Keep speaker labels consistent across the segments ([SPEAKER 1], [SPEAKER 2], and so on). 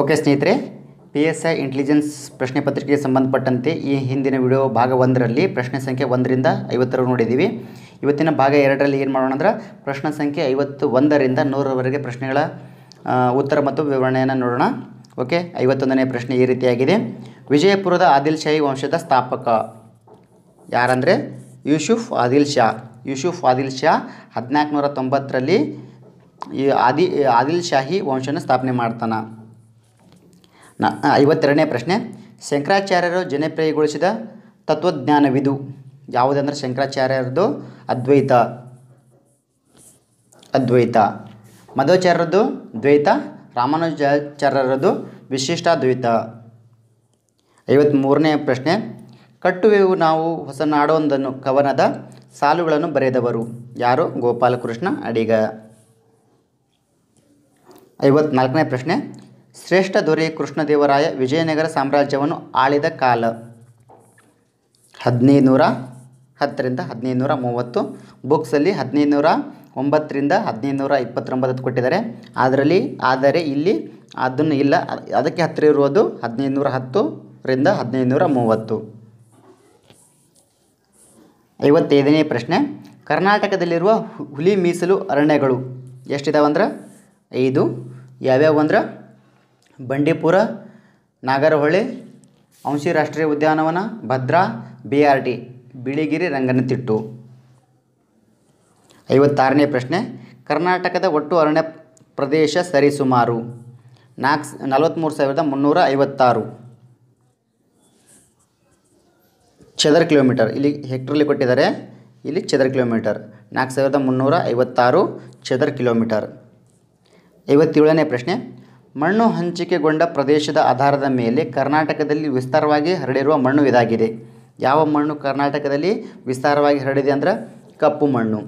[SPEAKER 1] okay ಸ್ನೇಹಿತರೆ P S I intelligence ಪ್ರಶ್ನೆ ಪತ್ರಿಕೆಗೆ ಸಂಬಂಧಪಟ್ಟಂತೆ ಈ ಹಿಂದಿನ ವಿಡಿಯೋ ಭಾಗ ಒಂದರಲ್ಲಿ ಪ್ರಶ್ನೆ ಸಂಖ್ಯೆ ಒಂದರಿಂದ ಐವತ್ತರ ನೋಡಿದ್ದೀವಿ ಇವತ್ತಿನ ಭಾಗ ಎರಡರಲ್ಲಿ ಏನು ಮಾಡೋಣ ಅಂದ್ರೆ ಪ್ರಶ್ನೆ ಸಂಖ್ಯೆ ಐವತ್ತು ಒಂದರಿಂದ ನೂರರವರೆಗೆ ಪ್ರಶ್ನೆಗಳ ಉತ್ತರ ಮತ್ತು ವಿವರಣೆಯನ್ನು ನೋಡೋಣ ಓಕೆ ಐವತ್ತೊಂದನೇ ಪ್ರಶ್ನೆ ಈ ರೀತಿಯಾಗಿದೆ ವಿಜಯಪುರದ ಆದಿಲ್ ಶಾಹಿ ವಂಶದ ಸ್ಥಾಪಕ ಯಾರಂದರೆ ಯೂಸುಫ್ ಆದಿಲ್ ಶಾ ಯೂಸುಫ್ ಆದಿಲ್ ಶಾ ಹದಿನಾಲ್ಕುನೂರ ತೊಂಬತ್ತರಲ್ಲಿ ಈ ಆದಿ ಆದಿಲ್ ಶಾಹಿ ವಂಶನ ಸ್ಥಾಪನೆ ಮಾಡ್ತಾನೆ ನ ಐವತ್ತೆರಡನೇ ಪ್ರಶ್ನೆ ಶಂಕರಾಚಾರ್ಯರು ಜನಪ್ರಿಯಗೊಳಿಸಿದ ತತ್ವಜ್ಞಾನವಿದು ಯಾವುದಂದ್ರೆ ಶಂಕರಾಚಾರ್ಯರದು ಅದ್ವೈತ ಅದ್ವೈತ ಮಧ್ವಾಚಾರ್ಯರದ್ದು ದ್ವೈತ ರಾಮಾನುಜಾಚಾರ್ಯರದು ವಿಶಿಷ್ಟಾದ್ವೈತ ಐವತ್ಮೂರನೇ ಪ್ರಶ್ನೆ ಕಟ್ಟುವೆವು ನಾವು ಹೊಸ ನಾಡೊಂದನ್ನು ಕವನದ ಸಾಲುಗಳನ್ನು ಬರೆದವರು ಯಾರು ಗೋಪಾಲಕೃಷ್ಣ ಅಡಿಗ ಐವತ್ನಾಲ್ಕನೇ ಪ್ರಶ್ನೆ ಶ್ರೇಷ್ಠ ದೊರೆ ಕೃಷ್ಣದೇವರಾಯ ವಿಜಯನಗರ ಸಾಮ್ರಾಜ್ಯವನ್ನು ಆಳಿದ ಕಾಲ ಹದಿನೈದು ನೂರ ಹತ್ತರಿಂದ ಹದಿನೈದು ನೂರ ಮೂವತ್ತು ಬುಕ್ಸಲ್ಲಿ ಹದಿನೈದು ನೂರ ಒಂಬತ್ತರಿಂದ ಹದಿನೈದು ನೂರ ಇಪ್ಪತ್ತೊಂಬತ್ತು ಕೊಟ್ಟಿದ್ದಾರೆ ಅದರಲ್ಲಿ ಆದರೆ ಇಲ್ಲಿ ಅದನ್ನು ಇಲ್ಲ ಅದಕ್ಕೆ ಹತ್ತಿರ ಇರುವುದು ಹದಿನೈದು ನೂರ ಹತ್ತರಿಂದ ಹದಿನೈದು ನೂರ ಮೂವತ್ತು ಐವತ್ತೈದನೇ ಪ್ರಶ್ನೆ ಕರ್ನಾಟಕದಲ್ಲಿರುವ ಹುಲಿ ಮೀಸಲು ಅರಣ್ಯಗಳು ಎಷ್ಟಿದಾವಂದ್ರೆ ಐದು ಯಾವ್ಯಾವು ಅಂದ್ರೆ ಬಂಡೀಪುರ ನಾಗರಹೊಳೆ ವಂಶಿ ರಾಷ್ಟ್ರೀಯ ಉದ್ಯಾನವನ Bhadra B R T Biligiri Ranganathittu ಐವತ್ತಾರನೇ ಪ್ರಶ್ನೆ ಕರ್ನಾಟಕದ ಒಟ್ಟು ಅರಣ್ಯ ಪ್ರದೇಶ ಸರಿಸುಮಾರು ನಾಲ್ಕು ನಲವತ್ತ್ಮೂರು ಸಾವಿರದ ಮುನ್ನೂರ ಐವತ್ತಾರು ಚದರ ಕಿಲೋಮೀಟರ್ ಇಲ್ಲಿ ಹೆಕ್ಟ್ರಲ್ಲಿ ಕೊಟ್ಟಿದ್ದಾರೆ ಇಲ್ಲಿ ಚದರ ಕಿಲೋಮೀಟರ್ ನಾಲ್ಕು ಸಾವಿರದ ಮುನ್ನೂರ ಐವತ್ತಾರು ಚದರ ಕಿಲೋಮೀಟರ್ ಐವತ್ತೇಳನೇ ಪ್ರಶ್ನೆ ಮಣ್ಣು ಹಂಚಿಕೆಗೊಂಡ ಪ್ರದೇಶದ ಆಧಾರದ ಮೇಲೆ ಕರ್ನಾಟಕದಲ್ಲಿ ವಿಸ್ತಾರವಾಗಿ ಹರಡಿರುವ ಮಣ್ಣು ಇದಾಗಿದೆ ಯಾವ ಮಣ್ಣು ಕರ್ನಾಟಕದಲ್ಲಿ ವಿಸ್ತಾರವಾಗಿ ಹರಡಿದೆ ಅಂದ್ರೆ ಕಪ್ಪು ಮಣ್ಣು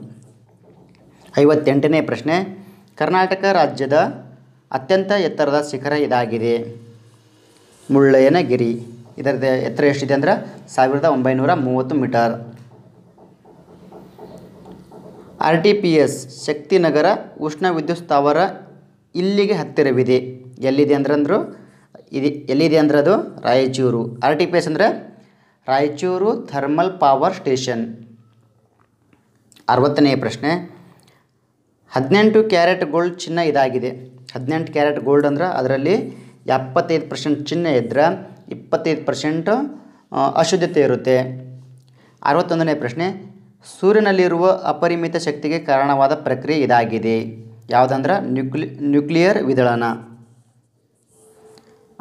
[SPEAKER 1] ಐವತ್ತೆಂಟನೇ ಪ್ರಶ್ನೆ ಕರ್ನಾಟಕ ರಾಜ್ಯದ ಅತ್ಯಂತ ಎತ್ತರದ ಶಿಖರ ಇದಾಗಿದೆ ಮುಳ್ಳಯ್ಯನಗಿರಿ ಇದರದ ಎತ್ತರ ಎಷ್ಟಿದೆ ಅಂದ್ರೆ ಸಾವಿರದ ಒಂಬೈನೂರ ಮೂವತ್ತು metre R T P S Shaktinagar ಉಷ್ಣ ವಿದ್ಯುತ್ ಸ್ಥಾವರ ಇಲ್ಲಿಗೆ ಹತ್ತಿರವಿದೆ ಎಲ್ಲಿದೆ ಅಂದ್ರಂದ್ರು ಇದು ಎಲ್ಲಿದೆ ಅಂದ್ರೆ ಅದು Raichur R T P S ಅಂದರೆ ರಾಯಚೂರು ಥರ್ಮಲ್ ಪವರ್ ಸ್ಟೇಷನ್ ಅರವತ್ತನೇ ಪ್ರಶ್ನೆ ಹದಿನೆಂಟು ಕ್ಯಾರೆಟ್ ಗೋಲ್ಡ್ ಚಿನ್ನ ಇದಾಗಿದೆ ಹದಿನೆಂಟು ಕ್ಯಾರೆಟ್ ಗೋಲ್ಡ್ ಅಂದ್ರೆ ಅದರಲ್ಲಿ ಎಪ್ಪತ್ತೈದು ಪರ್ಸೆಂಟ್ ಚಿನ್ನ ಇದ್ದರೆ ಇಪ್ಪತ್ತೈದು ಪರ್ಸೆಂಟ್ ಅಶುದ್ಧತೆ ಇರುತ್ತೆ ಅರವತ್ತೊಂದನೇ ಪ್ರಶ್ನೆ ಸೂರ್ಯನಲ್ಲಿರುವ ಅಪರಿಮಿತ ಶಕ್ತಿಗೆ ಕಾರಣವಾದ ಪ್ರಕ್ರಿಯೆ ಇದಾಗಿದೆ ಯಾವುದಂದ್ರೆ ನ್ಯೂಕ್ಲಿ ನ್ಯೂಕ್ಲಿಯರ್ ವಿದಳನ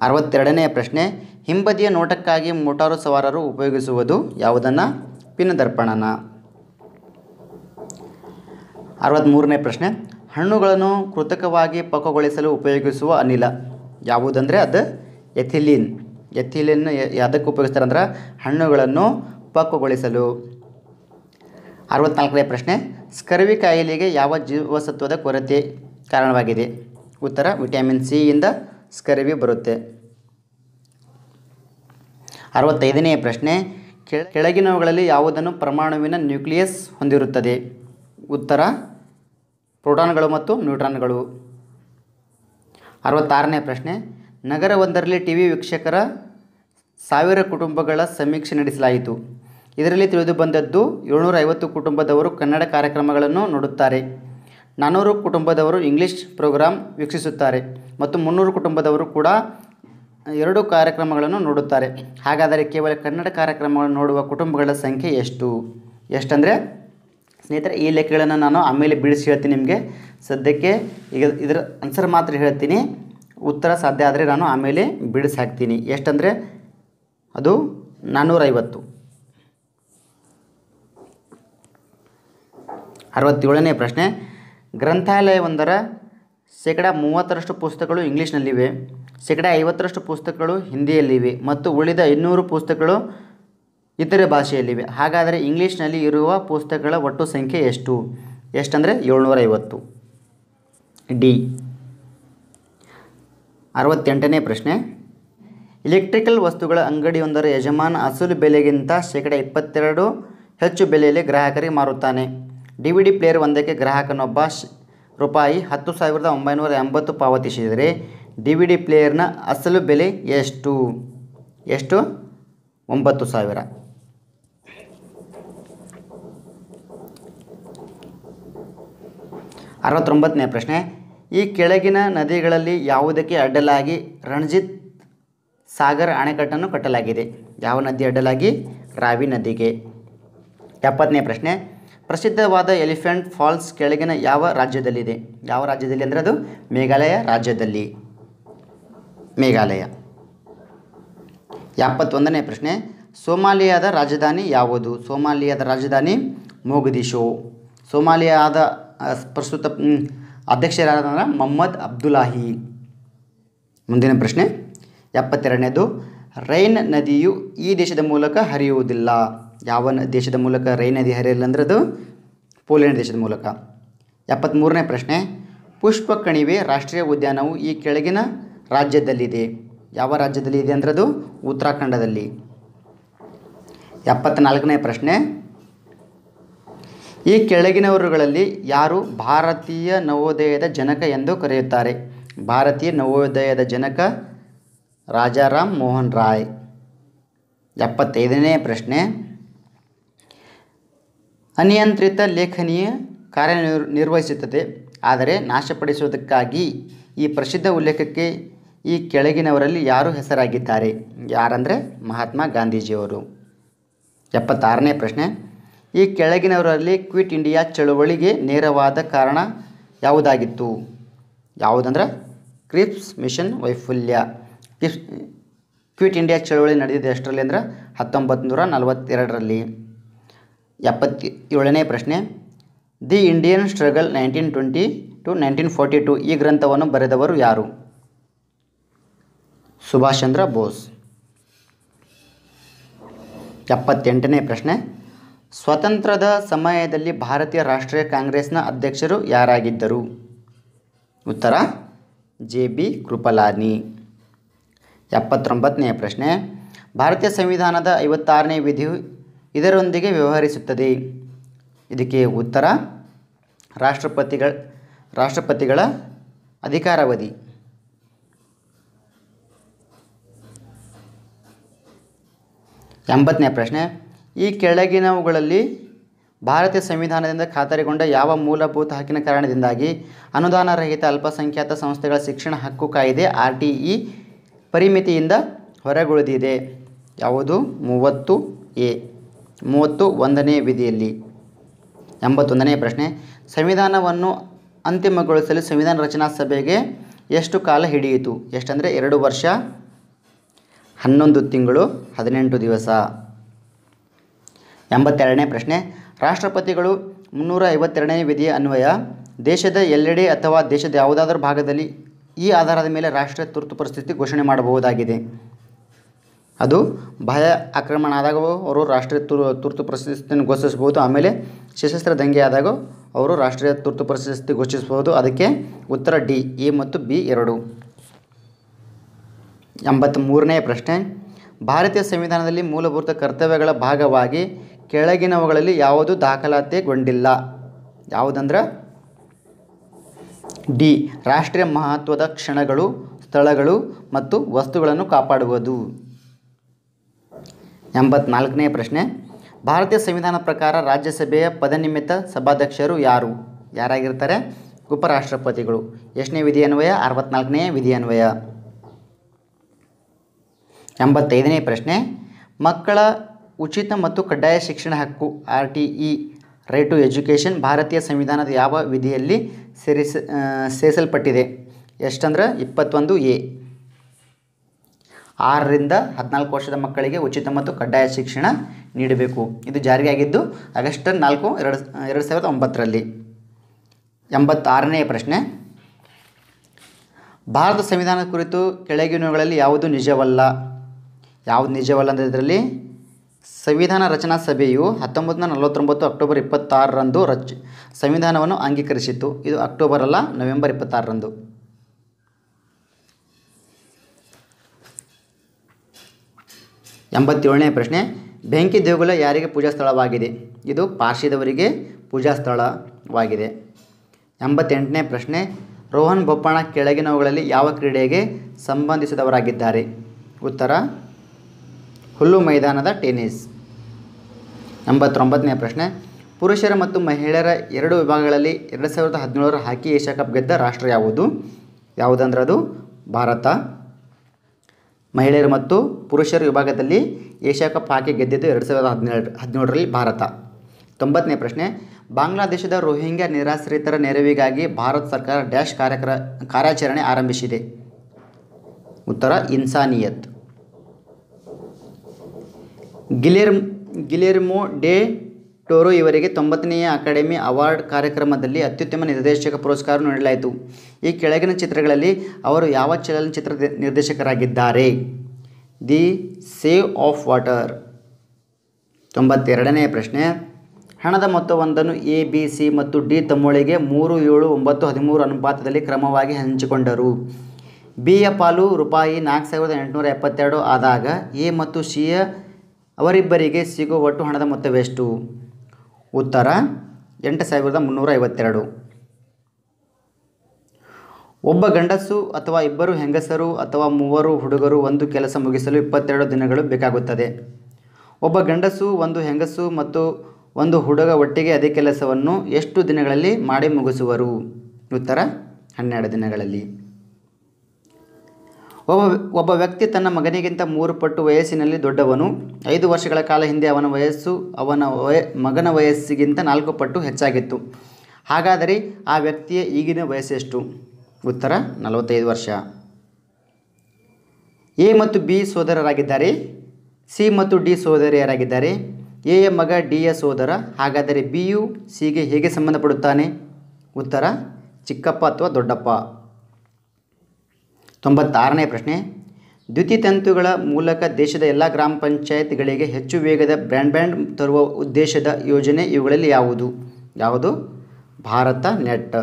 [SPEAKER 1] ಅರವತ್ತೆರಡನೆಯ ಪ್ರಶ್ನೆ ಹಿಂಬದಿಯ ನೋಟಕ್ಕಾಗಿ ಮೋಟಾರು ಸವಾರರು ಉಪಯೋಗಿಸುವುದು ಯಾವುದನ್ನು ಪಿನದರ್ಪಣನ ಅರವತ್ತ್ಮೂರನೇ ಪ್ರಶ್ನೆ ಹಣ್ಣುಗಳನ್ನು ಕೃತಕವಾಗಿ ಪಕ್ವಗೊಳಿಸಲು ಉಪಯೋಗಿಸುವ ಅನಿಲ ಯಾವುದಂದರೆ ಅದು ಎಥಿಲಿನ್ ಎಥಿಲಿನ್ ಯಾವುದಕ್ಕೆ ಉಪಯೋಗಿಸ್ತಾರೆ ಅಂದ್ರೆ ಹಣ್ಣುಗಳನ್ನು ಪಕ್ವಗೊಳಿಸಲು ಅರವತ್ನಾಲ್ಕನೇ ಪ್ರಶ್ನೆ ಸ್ಕರ್ವಿ ಕಾಯಿಲೆಗೆ ಯಾವ ಜೀವಸತ್ವದ ಕೊರತೆ ಕಾರಣವಾಗಿದೆ ಉತ್ತರ ವಿಟಮಿನ್ ಸಿಯಿಂದ ಸ್ಕರಿವಿ ಬರುತ್ತೆ ಅರವತ್ತೈದನೇ ಪ್ರಶ್ನೆ ಕೆಳಗಿನವುಗಳಲ್ಲಿ ಯಾವುದನ್ನು ಪರಮಾಣುವಿನ ನ್ಯೂಕ್ಲಿಯಸ್ ಹೊಂದಿರುತ್ತದೆ ಉತ್ತರ ಪ್ರೋಟಾನ್ಗಳು ಮತ್ತು ನ್ಯೂಟ್ರಾನ್ಗಳು ಅರವತ್ತಾರನೇ ಪ್ರಶ್ನೆ ನಗರವೊಂದರಲ್ಲಿ ಟಿ ವಿ ವೀಕ್ಷಕರ ಸಾವಿರ ಕುಟುಂಬಗಳ ಸಮೀಕ್ಷೆ ನಡೆಸಲಾಯಿತು ಇದರಲ್ಲಿ ತಿಳಿದು ಬಂದದ್ದು ಏಳ್ನೂರ ಐವತ್ತು ಕುಟುಂಬದವರು ಕನ್ನಡ ಕಾರ್ಯಕ್ರಮಗಳನ್ನು ನೋಡುತ್ತಾರೆ ನಾನ್ನೂರು ಕುಟುಂಬದವರು ಇಂಗ್ಲಿಷ್ ಪ್ರೋಗ್ರಾಮ್ ವೀಕ್ಷಿಸುತ್ತಾರೆ ಮತ್ತು ಮುನ್ನೂರು ಕುಟುಂಬದವರು ಕೂಡ ಎರಡು ಕಾರ್ಯಕ್ರಮಗಳನ್ನು ನೋಡುತ್ತಾರೆ ಹಾಗಾದರೆ ಕೇವಲ ಕನ್ನಡ ಕಾರ್ಯಕ್ರಮಗಳನ್ನು ನೋಡುವ ಕುಟುಂಬಗಳ ಸಂಖ್ಯೆ ಎಷ್ಟು ಎಷ್ಟಂದರೆ ಸ್ನೇಹಿತರೆ ಈ ಲೆಕ್ಕಗಳನ್ನು ನಾನು ಆಮೇಲೆ ಬಿಡಿಸಿ ಹೇಳ್ತೀನಿ ನಿಮಗೆ ಸದ್ಯಕ್ಕೆ ಈಗ ಇದರ ಆನ್ಸರ್ ಮಾತ್ರ ಹೇಳ್ತೀನಿ ಉತ್ತರ ಸಾಧ್ಯ ಆದರೆ ನಾನು ಆಮೇಲೆ ಬಿಡಿಸಿ ಹಾಕ್ತೀನಿ ಎಷ್ಟಂದರೆ ಅದು ನಾನ್ನೂರೈವತ್ತು ಅರವತ್ತೇಳನೇ ಪ್ರಶ್ನೆ ಗ್ರಂಥಾಲಯವೊಂದರ ಶೇಕಡ ಮೂವತ್ತರಷ್ಟು ಪುಸ್ತಕಗಳು ಇಂಗ್ಲೀಷ್ನಲ್ಲಿವೆ ಶೇಕಡ ಐವತ್ತರಷ್ಟು ಪುಸ್ತಕಗಳು ಹಿಂದಿಯಲ್ಲಿವೆ ಮತ್ತು ಉಳಿದ ಇನ್ನೂರು ಪುಸ್ತಕಗಳು ಇತರೆ ಭಾಷೆಯಲ್ಲಿವೆ ಹಾಗಾದರೆ ಇಂಗ್ಲೀಷ್ನಲ್ಲಿ ಇರುವ ಪುಸ್ತಕಗಳ ಒಟ್ಟು ಸಂಖ್ಯೆ ಎಷ್ಟು ಎಷ್ಟಂದರೆ ಏಳ್ನೂರ ಐವತ್ತು ಡಿ ಅರವತ್ತೆಂಟನೇ ಪ್ರಶ್ನೆ ಇಲೆಕ್ಟ್ರಿಕಲ್ ವಸ್ತುಗಳ ಅಂಗಡಿಯೊಂದರ ಯಜಮಾನ ಅಸಲು ಬೆಲೆಗಿಂತ ಶೇಕಡ ಇಪ್ಪತ್ತೆರಡು ಹೆಚ್ಚು ಬೆಲೆಯಲ್ಲಿ ಗ್ರಾಹಕರಿಗೆ ಮಾರುತ್ತಾನೆ ಡಿ ವಿ ಡಿ ಪ್ಲೇಯರ್ ಒಂದಕ್ಕೆ ಗ್ರಾಹಕನೊಬ್ಬ ರೂಪಾಯಿ ಹತ್ತು ಸಾವಿರದ ಒಂಬೈನೂರ ಎಂಬತ್ತು ಪಾವತಿಸಿದರೆ ಡಿ ವಿ ಡಿ ಪ್ಲೇಯರ್ನ ಅಸಲು ಬೆಲೆ ಎಷ್ಟು ಎಷ್ಟು ಒಂಬತ್ತು ಸಾವಿರ ಅರವತ್ತೊಂಬತ್ತನೇ ಪ್ರಶ್ನೆ ಈ ಕೆಳಗಿನ ನದಿಗಳಲ್ಲಿ ಯಾವುದಕ್ಕೆ ಅಡ್ಡಲಾಗಿ ರಣಜಿತ್ ಸಾಗರ್ ಅಣೆಕಟ್ಟನ್ನು ಕಟ್ಟಲಾಗಿದೆ ಯಾವ ನದಿ ಅಡ್ಡಲಾಗಿ ರಾವಿ ನದಿಗೆ ಎಪ್ಪತ್ತನೇ ಪ್ರಶ್ನೆ ಪ್ರಸಿದ್ಧವಾದ ಎಲಿಫೆಂಟ್ ಫಾಲ್ಸ್ ಕೆಳಗಿನ ಯಾವ ರಾಜ್ಯದಲ್ಲಿದೆ ಯಾವ ರಾಜ್ಯದಲ್ಲಿ ಅಂದರೆ ಅದು ಮೇಘಾಲಯ ರಾಜ್ಯದಲ್ಲಿ ಮೇಘಾಲಯ ಎಪ್ಪತ್ತೊಂದನೇ ಪ್ರಶ್ನೆ ಸೋಮಾಲಿಯಾದ ರಾಜಧಾನಿ ಯಾವುದು ಸೋಮಾಲಿಯಾದ ರಾಜಧಾನಿ ಮೋಗದಿಶೋ ಸೋಮಾಲಿಯಾದ ಪ್ರಸ್ತುತ ಅಧ್ಯಕ್ಷರಾದ ಮೊಹಮ್ಮದ್ ಅಬ್ದುಲ್ಲಾಹಿ ಮುಂದಿನ ಪ್ರಶ್ನೆ ಎಪ್ಪತ್ತೆರಡನೇದು ರೈನ್ ನದಿಯು ಈ ದೇಶದ ಮೂಲಕ ಹರಿಯುವುದಿಲ್ಲ ಯಾವ ದೇಶದ ಮೂಲಕ ರೈನ್ ನದಿ ಹರಿಯಲ್ಲ ಅಂದ್ರೆ ಅದು ಪೋಲೆಂಡ್ ದೇಶದ ಮೂಲಕ ಎಪ್ಪತ್ತ್ಮೂರನೇ ಪ್ರಶ್ನೆ ಪುಷ್ಪ ಕಣಿವೆ ರಾಷ್ಟ್ರೀಯ ಉದ್ಯಾನವು ಈ ಕೆಳಗಿನ ರಾಜ್ಯದಲ್ಲಿದೆ ಯಾವ ರಾಜ್ಯದಲ್ಲಿ ಇದೆ ಅಂದ್ರೆ ಅದು ಉತ್ತರಾಖಂಡದಲ್ಲಿ ಎಪ್ಪತ್ತ್ನಾಲ್ಕನೇ ಪ್ರಶ್ನೆ ಈ ಕೆಳಗಿನವರುಗಳಲ್ಲಿ ಯಾರು ಭಾರತೀಯ ನವೋದಯದ ಜನಕ ಎಂದು ಕರೆಯುತ್ತಾರೆ ಭಾರತೀಯ ನವೋದಯದ ಜನಕ ರಾಜಾರಾಮ್ ಮೋಹನ್ ರಾಯ್ ಎಪ್ಪತ್ತೈದನೇ ಪ್ರಶ್ನೆ ಅನಿಯಂತ್ರಿತ ಲೇಖನೀಯ ಕಾರ್ಯನಿರ್ ನಿರ್ವಹಿಸುತ್ತದೆ ಆದರೆ ನಾಶಪಡಿಸುವುದಕ್ಕಾಗಿ ಈ ಪ್ರಸಿದ್ಧ ಉಲ್ಲೇಖಕ್ಕೆ ಈ ಕೆಳಗಿನವರಲ್ಲಿ ಯಾರು ಹೆಸರಾಗಿದ್ದಾರೆ ಯಾರಂದರೆ ಮಹಾತ್ಮ ಗಾಂಧೀಜಿಯವರು ಎಪ್ಪತ್ತಾರನೇ ಪ್ರಶ್ನೆ ಈ ಕೆಳಗಿನವರಲ್ಲಿ ಕ್ವಿಟ್ ಇಂಡಿಯಾ ಚಳುವಳಿಗೆ ನೇರವಾದ ಕಾರಣ ಯಾವುದಾಗಿತ್ತು ಯಾವುದಂದ್ರೆ ಕ್ರಿಪ್ಸ್ ಮಿಷನ್ ವೈಫಲ್ಯ ಕ್ವಿಟ್ ಇಂಡಿಯಾ ಚಳುವಳಿ ನಡೆದಿದೆ ಎಷ್ಟರಲ್ಲಿ ಅಂದರೆ ಹತ್ತೊಂಬತ್ತು ನೂರ ನಲವತ್ತೆರಡರಲ್ಲಿ ಎಪ್ಪತ್ತ ಏಳನೇ ಪ್ರಶ್ನೆ the Indian struggle nineteen twenty two nineteen forty two ಈ ಗ್ರಂಥವನ್ನು ಬರೆದವರು ಯಾರು ಸುಭಾಷ್ ಚಂದ್ರ ಬೋಸ್ ಎಪ್ಪತ್ತೆಂಟನೇ ಪ್ರಶ್ನೆ ಸ್ವತಂತ್ರದ ಸಮಯದಲ್ಲಿ ಭಾರತೀಯ ರಾಷ್ಟ್ರೀಯ ಕಾಂಗ್ರೆಸ್ನ ಅಧ್ಯಕ್ಷರು ಯಾರಾಗಿದ್ದರು ಉತ್ತರ ಜೆ ಬಿ ಕೃಪಲಾನಿ ಎಪ್ಪತ್ತೊಂಬತ್ತನೇ ಪ್ರಶ್ನೆ ಭಾರತೀಯ ಸಂವಿಧಾನದ ಐವತ್ತಾರನೇ ವಿಧಿಯು ಇದರೊಂದಿಗೆ ವ್ಯವಹರಿಸುತ್ತದೆ ಇದಕ್ಕೆ ಉತ್ತರ ರಾಷ್ಟ್ರಪತಿಗಳ ರಾಷ್ಟ್ರಪತಿಗಳ ಅಧಿಕಾರಾವಧಿ ಎಂಬತ್ತನೇ ಪ್ರಶ್ನೆ ಈ ಕೆಳಗಿನವುಗಳಲ್ಲಿ ಭಾರತೀಯ ಸಂವಿಧಾನದಿಂದ ಖಾತರಿಗೊಂಡ ಯಾವ ಮೂಲಭೂತ ಹಕ್ಕಿನ ಕಾರಣದಿಂದಾಗಿ ಅನುದಾನರಹಿತ ಅಲ್ಪಸಂಖ್ಯಾತ ಸಂಸ್ಥೆಗಳ ಶಿಕ್ಷಣ ಹಕ್ಕು ಕಾಯ್ದೆ ಆರ್ ಟಿ ಇ ಪರಿಮಿತಿಯಿಂದ ಹೊರಗುಳಿದಿದೆ ಯಾವುದು ಮೂವತ್ತು ಎ ಮೂವತ್ತು ಒಂದನೇ ವಿಧಿಯಲ್ಲಿ ಎಂಬತ್ತೊಂದನೇ ಪ್ರಶ್ನೆ ಸಂವಿಧಾನವನ್ನು ಅಂತಿಮಗೊಳಿಸಲು ಸಂವಿಧಾನ ರಚನಾ ಸಭೆಗೆ ಎಷ್ಟು ಕಾಲ ಹಿಡಿಯಿತು ಎಷ್ಟಂದರೆ ಎರಡು ವರ್ಷ ಹನ್ನೊಂದು ತಿಂಗಳು ಹದಿನೆಂಟು ದಿವಸ ಎಂಬತ್ತೆರಡನೇ ಪ್ರಶ್ನೆ ರಾಷ್ಟ್ರಪತಿಗಳು ಮುನ್ನೂರ ಐವತ್ತೆರಡನೇ ವಿಧಿಯ ಅನ್ವಯ ದೇಶದ ಎಲ್ಲೆಡೆ ಅಥವಾ ದೇಶದ ಯಾವುದಾದರೂ ಭಾಗದಲ್ಲಿ ಈ ಆಧಾರದ ಮೇಲೆ ರಾಷ್ಟ್ರೀಯ ತುರ್ತು ಪರಿಸ್ಥಿತಿ ಘೋಷಣೆ ಮಾಡಬಹುದಾಗಿದೆ ಅದು ಬಾಹ್ಯ ಆಕ್ರಮಣ ಆದಾಗ ಅವರು ರಾಷ್ಟ್ರೀಯ ತುರ್ ತುರ್ತು ಪ್ರಶಸ್ತಿಯನ್ನು ಘೋಷಿಸಬಹುದು ಆಮೇಲೆ ಸಶಸ್ತ್ರ ದಂಗೆ ಆದಾಗ ಅವರು ರಾಷ್ಟ್ರೀಯ ತುರ್ತು ಪ್ರಶಸ್ತಿ ಘೋಷಿಸಬಹುದು ಅದಕ್ಕೆ ಉತ್ತರ ಡಿ ಎ ಮತ್ತು ಬಿ ಎರಡು ಎಂಬತ್ತ್ಮೂರನೇ ಪ್ರಶ್ನೆ ಭಾರತೀಯ ಸಂವಿಧಾನದಲ್ಲಿ ಮೂಲಭೂತ ಕರ್ತವ್ಯಗಳ ಭಾಗವಾಗಿ ಕೆಳಗಿನವುಗಳಲ್ಲಿ ಯಾವುದು ದಾಖಲಾತಿಗೊಂಡಿಲ್ಲ ಯಾವುದಂದ್ರೆ ಡಿ ರಾಷ್ಟ್ರೀಯ ಮಹತ್ವದ ಕ್ಷಣಗಳು ಸ್ಥಳಗಳು ಮತ್ತು ವಸ್ತುಗಳನ್ನು ಕಾಪಾಡುವುದು ಎಂಬತ್ನಾಲ್ಕನೇ ಪ್ರಶ್ನೆ ಭಾರತೀಯ ಸಂವಿಧಾನ ಪ್ರಕಾರ ರಾಜ್ಯಸಭೆಯ ಪದನಿಮಿತ್ತ ಸಭಾಧ್ಯಕ್ಷರು ಯಾರು ಯಾರಾಗಿರ್ತಾರೆ ಉಪರಾಷ್ಟ್ರಪತಿಗಳು ಎಷ್ಟನೇ ವಿಧಿ ಅನ್ವಯ ಅರವತ್ನಾಲ್ಕನೇ ವಿಧಿ ಅನ್ವಯ ಎಂಬತ್ತೈದನೇ ಪ್ರಶ್ನೆ ಮಕ್ಕಳ ಉಚಿತ ಮತ್ತು ಕಡ್ಡಾಯ ಶಿಕ್ಷಣ ಹಕ್ಕು R T E right to education ಭಾರತೀಯ ಸಂವಿಧಾನದ ಯಾವ ವಿಧಿಯಲ್ಲಿ ಸೇರಿಸ ಸೇರಿಸಲ್ಪಟ್ಟಿದೆ ಎಷ್ಟಂದ್ರೆ ಇಪ್ಪತ್ತೊಂದು ಎ ಆರರಿಂದ ಹದಿನಾಲ್ಕು ವರ್ಷದ ಮಕ್ಕಳಿಗೆ ಉಚಿತ ಮತ್ತು ಕಡ್ಡಾಯ ಶಿಕ್ಷಣ ನೀಡಬೇಕು ಇದು ಜಾರಿಯಾಗಿದ್ದು ಆಗಸ್ಟ್ ನಾಲ್ಕು ಎರಡು ಎರಡು ಸಾವಿರದ ಒಂಬತ್ತರಲ್ಲಿ ಎಂಬತ್ತಾರನೇ ಪ್ರಶ್ನೆ ಭಾರತ ಸಂವಿಧಾನ ಕುರಿತು ಕೆಳಗಿನಗಳಲ್ಲಿ ಯಾವುದು ನಿಜವಲ್ಲ ಯಾವುದು ನಿಜವಲ್ಲ ಅಂದರೆ ಇದರಲ್ಲಿ ಸಂವಿಧಾನ ರಚನಾ ಸಭೆಯು ಹತ್ತೊಂಬತ್ತು ನಲವತ್ತೊಂಬತ್ತು ಅಕ್ಟೋಬರ್ ಇಪ್ಪತ್ತಾರರಂದು ರಚ ಸಂವಿಧಾನವನ್ನು ಅಂಗೀಕರಿಸಿತ್ತು ಇದು ಅಕ್ಟೋಬರ್ ಅಲ್ಲ ನವೆಂಬರ್ ಇಪ್ಪತ್ತಾರರಂದು ಎಂಬತ್ತೇಳನೇ ಪ್ರಶ್ನೆ ಬೆಂಕಿ ದೇಗುಲ ಯಾರಿಗೆ ಪೂಜಾ ಸ್ಥಳವಾಗಿದೆ ಇದು ಪಾರ್ಶಿದವರಿಗೆ ಪೂಜಾ ಸ್ಥಳವಾಗಿದೆ ಎಂಬತ್ತೆಂಟನೇ ಪ್ರಶ್ನೆ ರೋಹನ್ ಬೊಪ್ಪಣ್ಣ ಕೆಳಗಿನವುಗಳಲ್ಲಿ ಯಾವ ಕ್ರೀಡೆಗೆ ಸಂಬಂಧಿಸಿದವರಾಗಿದ್ದಾರೆ ಉತ್ತರ ಹುಲ್ಲು ಮೈದಾನದ ಟೆನಿಸ್ ಎಂಬತ್ತೊಂಬತ್ತನೇ ಪ್ರಶ್ನೆ ಪುರುಷರ ಮತ್ತು ಮಹಿಳೆಯರ ಎರಡು ವಿಭಾಗಗಳಲ್ಲಿ ಎರಡು ಸಾವಿರದ ಹದಿನೇಳರ ಹಾಕಿ ಏಷ್ಯಾ ಕಪ್ ಗೆದ್ದ ರಾಷ್ಟ್ರ ಯಾವುದು ಯಾವುದಂದ್ರೆ ಅದು ಭಾರತ ಮಹಿಳೆಯರು ಮತ್ತು ಪುರುಷರ ವಿಭಾಗದಲ್ಲಿ ಏಷ್ಯಾ ಕಪ್ ಹಾಕಿ ಗೆದ್ದಿದ್ದು ಎರಡು ಸಾವಿರದ ಹದಿನೇಳು ಹದಿನೇಳರಲ್ಲಿ ಭಾರತ ತೊಂಬತ್ತನೇ ಪ್ರಶ್ನೆ ಬಾಂಗ್ಲಾದೇಶದ ರೋಹಿಂಗ್ಯಾ ನಿರಾಶ್ರಿತರ ನೆರವಿಗಾಗಿ ಭಾರತ ಸರ್ಕಾರ ಡ್ಯಾಶ್ ಕಾರ್ಯಕ್ರ ಕಾರ್ಯಾಚರಣೆ ಆರಂಭಿಸಿದೆ ಉತ್ತರ ಇನ್ಸಾನಿಯತ್ ಗಿಲೆರ್ಮ್ ಗಿಲೇರ್ಮೊ ಡೇ ಟೋರು ಇವರಿಗೆ ತೊಂಬತ್ತನೆಯ ಅಕಾಡೆಮಿ ಅವಾರ್ಡ್ ಕಾರ್ಯಕ್ರಮದಲ್ಲಿ ಅತ್ಯುತ್ತಮ ನಿರ್ದೇಶಕ ಪುರಸ್ಕಾರ ನೀಡಲಾಯಿತು ಈ ಕೆಳಗಿನ ಚಿತ್ರಗಳಲ್ಲಿ ಅವರು ಯಾವ ಚಲನಚಿತ್ರ ನಿರ್ದೇಶಕರಾಗಿದ್ದಾರೆ ದಿ ಸೇವ್ ಆಫ್ ವಾಟರ್ ತೊಂಬತ್ತೆರಡನೆಯ ಪ್ರಶ್ನೆ ಹಣದ ಮೊತ್ತವೊಂದನ್ನು ಎ ಬಿ ಸಿ ಮತ್ತು ಡಿ ತಮ್ಮೊಳಿಗೆ ಮೂರು ಏಳು ಒಂಬತ್ತು ಹದಿಮೂರು ಅನುಪಾತದಲ್ಲಿ ಕ್ರಮವಾಗಿ ಹಂಚಿಕೊಂಡರು ಬಿಯ ಪಾಲು ರೂಪಾಯಿ ನಾಲ್ಕು ಸಾವಿರದ ಎಂಟುನೂರ ಎಪ್ಪತ್ತೆರಡು ಆದಾಗ ಎ ಮತ್ತು ಸಿಯ ಅವರಿಬ್ಬರಿಗೆ ಸಿಗುವ ಒಟ್ಟು ಹಣದ ಮೊತ್ತವೆಷ್ಟು ಉತ್ತರ ಎಂಟು ಸಾವಿರದ ಮುನ್ನೂರ ಐವತ್ತೆರಡು ಒಬ್ಬ ಗಂಡಸು ಅಥವಾ ಇಬ್ಬರು ಹೆಂಗಸರು ಅಥವಾ ಮೂವರು ಹುಡುಗರು ಒಂದು ಕೆಲಸ ಮುಗಿಸಲು ಇಪ್ಪತ್ತೆರಡು ದಿನಗಳು ಬೇಕಾಗುತ್ತದೆ ಒಬ್ಬ ಗಂಡಸು ಒಂದು ಹೆಂಗಸು ಮತ್ತು ಒಂದು ಹುಡುಗ ಒಟ್ಟಿಗೆ ಅದೇ ಕೆಲಸವನ್ನು ಎಷ್ಟು ದಿನಗಳಲ್ಲಿ ಮಾಡಿ ಮುಗಿಸುವರು ಉತ್ತರ ಹನ್ನೆರಡು ದಿನಗಳಲ್ಲಿ ಒಬ್ಬ ಒಬ್ಬ ವ್ಯಕ್ತಿ ತನ್ನ ಮಗನಿಗಿಂತ ಮೂರು ಪಟ್ಟು ವಯಸ್ಸಿನಲ್ಲಿ ದೊಡ್ಡವನು ಐದು ವರ್ಷಗಳ ಕಾಲ ಹಿಂದೆ ಅವನ ವಯಸ್ಸು ಅವನ ವಯ ಮಗನ ವಯಸ್ಸಿಗಿಂತ ನಾಲ್ಕು ಪಟ್ಟು ಹೆಚ್ಚಾಗಿತ್ತು ಹಾಗಾದರೆ ಆ ವ್ಯಕ್ತಿಯ ಈಗಿನ ವಯಸ್ಸೆಷ್ಟು ಉತ್ತರ ನಲವತ್ತೈದು ವರ್ಷ ಎ ಮತ್ತು ಬಿ ಸೋದರರಾಗಿದ್ದಾರೆ ಸಿ ಮತ್ತು ಡಿ ಸೋದರಿಯರಾಗಿದ್ದಾರೆ ಎ ಯ ಮಗ ಡಿ ಯ ಸೋದರ ಹಾಗಾದರೆ ಬಿ ಯು ಸಿಗೆ ಹೇಗೆ ಸಂಬಂಧಪಡುತ್ತಾನೆ ಉತ್ತರ ಚಿಕ್ಕಪ್ಪ ಅಥವಾ ದೊಡ್ಡಪ್ಪ ತೊಂಬತ್ತಾರನೇ ಪ್ರಶ್ನೆ ತಂತುಗಳ ಮೂಲಕ ದೇಶದ ಎಲ್ಲ ಗ್ರಾಮ ಪಂಚಾಯತ್ಗಳಿಗೆ ಹೆಚ್ಚು ವೇಗದ ಬ್ಯಾಂಡ್ ತರುವ ಉದ್ದೇಶದ ಯೋಜನೆ ಇವುಗಳಲ್ಲಿ ಯಾವುದು ಯಾವುದು ಭಾರತ ನೆಟ್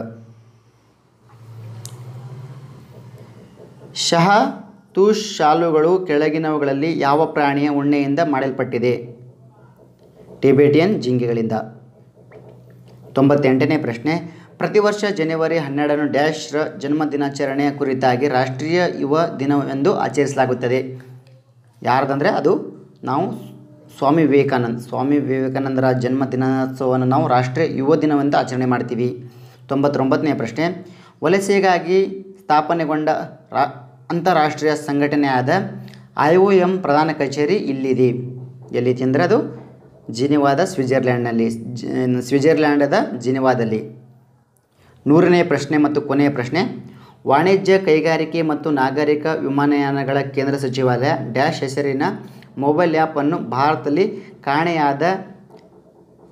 [SPEAKER 1] ಶಹ ತೂಷ್ ಶಾಲುಗಳು ಕೆಳಗಿನವುಗಳಲ್ಲಿ ಯಾವ ಪ್ರಾಣಿಯ ಉಣ್ಣೆಯಿಂದ ಮಾಡಲ್ಪಟ್ಟಿದೆ ಟಿಬೆಟಿಯನ್ ಜಿಂಗೆಗಳಿಂದ ತೊಂಬತ್ತೆಂಟನೇ ಪ್ರಶ್ನೆ ಪ್ರತಿ ವರ್ಷ ಜನವರಿ ಹನ್ನೆರಡನ್ನು ಡ್ಯಾಶ್ರ ಜನ್ಮ ದಿನಾಚರಣೆಯ ಕುರಿತಾಗಿ ರಾಷ್ಟ್ರೀಯ ಯುವ ದಿನವೆಂದು ಆಚರಿಸಲಾಗುತ್ತದೆ ಯಾರ್ದಂದರೆ ಅದು ನಾವು ಸ್ವಾಮಿ ವಿವೇಕಾನಂದ್ ಸ್ವಾಮಿ ವಿವೇಕಾನಂದರ ಜನ್ಮ ದಿನೋತ್ಸವವನ್ನು ನಾವು ರಾಷ್ಟ್ರೀಯ ಯುವ ದಿನವೆಂದು ಆಚರಣೆ ಮಾಡ್ತೀವಿ ತೊಂಬತ್ತೊಂಬತ್ತನೇ ಪ್ರಶ್ನೆ ವಲಸೆಗಾಗಿ ಸ್ಥಾಪನೆಗೊಂಡ ರಾ ಅಂತಾರಾಷ್ಟ್ರೀಯ ಸಂಘಟನೆಯಾದ ಐ ಒ ಎಂ ಪ್ರಧಾನ ಕಚೇರಿ ಇಲ್ಲಿದೆ ಎಲ್ಲಿ ಅಂದರೆ ಅದು ಜಿನಿವಾದ ಸ್ವಿಟ್ಜರ್ಲ್ಯಾಂಡ್ನಲ್ಲಿ ಸ್ವಿಟ್ಜರ್ಲ್ಯಾಂಡದ ಜಿನಿವಾದಲ್ಲಿ ನೂರನೇ ಪ್ರಶ್ನೆ ಮತ್ತು ಕೊನೆಯ ಪ್ರಶ್ನೆ ವಾಣಿಜ್ಯ ಕೈಗಾರಿಕೆ ಮತ್ತು ನಾಗರಿಕ ವಿಮಾನಯಾನಗಳ ಕೇಂದ್ರ ಸಚಿವಾಲಯ ಡ್ಯಾಶ್ ಹೆಸರಿನ ಮೊಬೈಲ್ ಆ್ಯಪನ್ನು ಭಾರತದಲ್ಲಿ ಕಾಣೆಯಾದ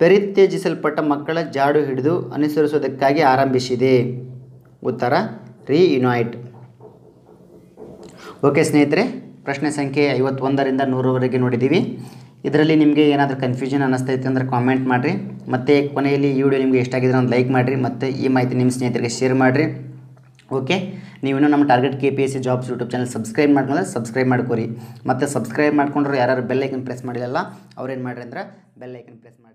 [SPEAKER 1] ಪರಿತ್ಯಜಿಸಲ್ಪಟ್ಟ ಮಕ್ಕಳ ಜಾಡು ಹಿಡಿದು ಅನುಸರಿಸುವುದಕ್ಕಾಗಿ ಆರಂಭಿಸಿದೆ ಉತ್ತರ ರಿಯುನೈಟ್ ಓಕೆ ಸ್ನೇಹಿತರೆ ಪ್ರಶ್ನೆ ಸಂಖ್ಯೆ ಐವತ್ತೊಂದರಿಂದ ನೂರವರೆಗೆ ನೋಡಿದ್ದೀವಿ ಇದರಲ್ಲಿ ನಿಮಗೆ ಏನಾದರೂ ಕನ್ಫ್ಯೂಷನ್ ಇತ್ತು ಅಂದರೆ ಕಾಮೆಂಟ್ ಮಾಡಿರಿ ಮತ್ತು ಕೊನೆಯಲ್ಲಿ ಈ ವಿಡಿಯೋ ನಿಮಗೆ ಇಷ್ಟ ಆಗಿದ್ರೆ ಒಂದು ಲೈಕ್ ಮಾಡಿರಿ ಮತ್ತು ಈ ಮಾಹಿತಿ ನಿಮ್ಮ ಸ್ನೇಹಿತರಿಗೆ ಶೇರ್ ಮಾಡಿರಿ ಓಕೆ ನೀವು ನಮ್ಮ target K P S C jobs YouTube channel subscribe ಮಾಡ್ಕೊಂಡ್ರೆ ಸಬ್ಸ್ಕ್ರೈಬ್ ಮಾಡ್ಕೊರಿ ಮತ್ತು ಸಬ್ಸ್ಕ್ರೈಬ್ ಮಾಡ್ಕೊಂಡ್ರೆ ಯಾರು ಬೆಲ್ಲೈಕನ್ ಪ್ರೆಸ್ ಮಾಡಿರಲ್ಲ ಏನು ಮಾಡಿರಿ ಅಂದ್ರೆ ಬೆಲ್ಲೈಕನ್ ಪ್ರೆಸ್ ಮಾಡಿ